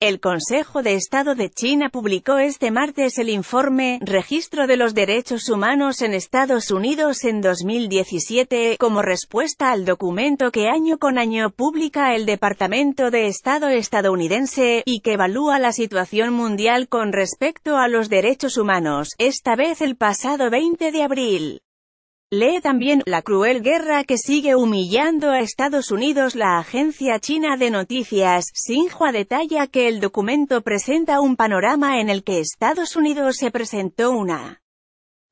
El Consejo de Estado de China publicó este martes el informe Registro de los Derechos Humanos en Estados Unidos en 2017 como respuesta al documento que año con año publica el Departamento de Estado estadounidense y que evalúa la situación mundial con respecto a los derechos humanos, esta vez el pasado 20 de abril. Lee también la cruel guerra que sigue humillando a Estados Unidos. La agencia china de noticias, Xinhua, detalla que el documento presenta un panorama en el que Estados Unidos se presentó una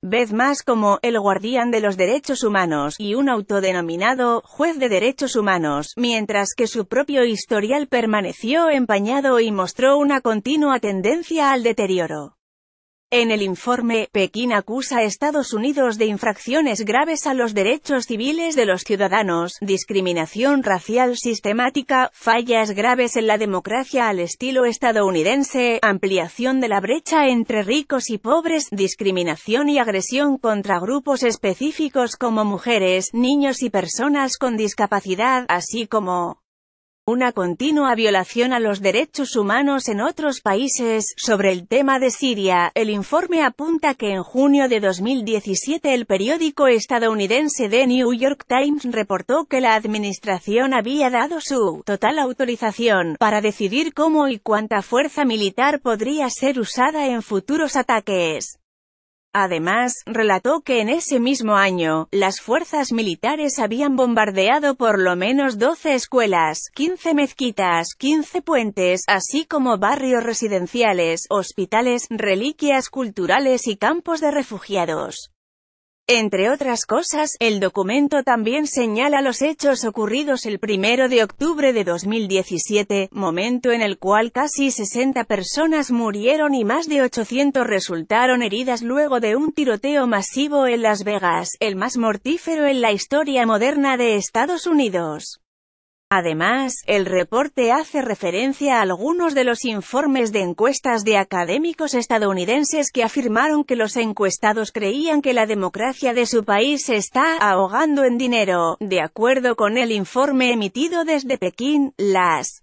vez más como el guardián de los derechos humanos y un autodenominado juez de derechos humanos, mientras que su propio historial permaneció empañado y mostró una continua tendencia al deterioro. En el informe, Pekín acusa a Estados Unidos de infracciones graves a los derechos civiles de los ciudadanos, discriminación racial sistemática, fallas graves en la democracia al estilo estadounidense, ampliación de la brecha entre ricos y pobres, discriminación y agresión contra grupos específicos como mujeres, niños y personas con discapacidad, así como una continua violación a los derechos humanos en otros países. Sobre el tema de Siria, el informe apunta que en junio de 2017 el periódico estadounidense The New York Times reportó que la administración había dado su total autorización para decidir cómo y cuánta fuerza militar podría ser usada en futuros ataques. Además, relató que en ese mismo año, las fuerzas militares habían bombardeado por lo menos 12 escuelas, 15 mezquitas, 15 puentes, así como barrios residenciales, hospitales, reliquias culturales y campos de refugiados. Entre otras cosas, el documento también señala los hechos ocurridos el primero de octubre de 2017, momento en el cual casi 60 personas murieron y más de 800 resultaron heridas luego de un tiroteo masivo en Las Vegas, el más mortífero en la historia moderna de Estados Unidos. Además, el reporte hace referencia a algunos de los informes de encuestas de académicos estadounidenses que afirmaron que los encuestados creían que la democracia de su país se está ahogando en dinero. De acuerdo con el informe emitido desde Pekín, las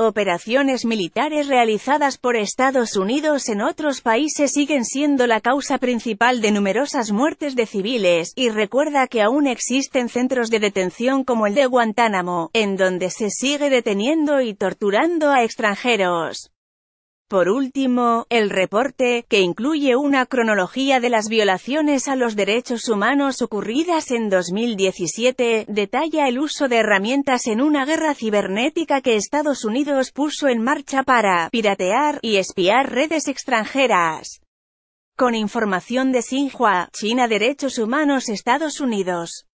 Operaciones militares realizadas por Estados Unidos en otros países siguen siendo la causa principal de numerosas muertes de civiles, y recuerda que aún existen centros de detención como el de Guantánamo, en donde se sigue deteniendo y torturando a extranjeros. Por último, el reporte, que incluye una cronología de las violaciones a los derechos humanos ocurridas en 2017, detalla el uso de herramientas en una guerra cibernética que Estados Unidos puso en marcha para piratear y espiar redes extranjeras. Con información de Xinhua, China Derechos Humanos Estados Unidos.